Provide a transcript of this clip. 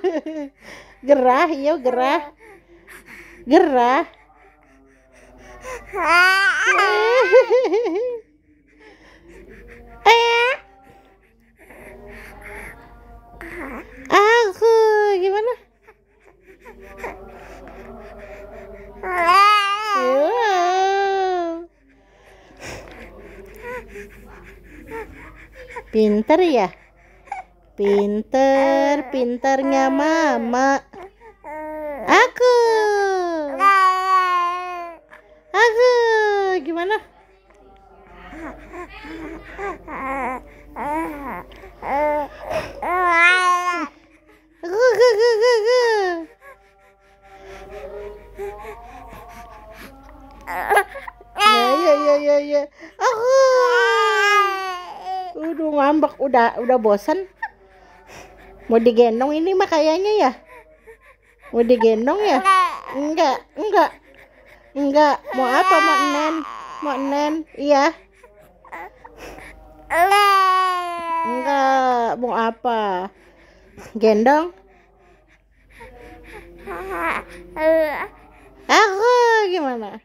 gerah iya gerah gerah eh aku gimana Pinter ya? Pinter-pinternya eh. mama Aku Aku Gimana? Ya, ya, ya, ya Aku. Udah ngambek, udah udah bosan. Mau digendong ini mah kayaknya ya? Mau digendong ya? Enggak, enggak. Enggak, mau apa mau nen? Mau nen? Iya. Enggak, mau apa? Gendong? Aku gimana?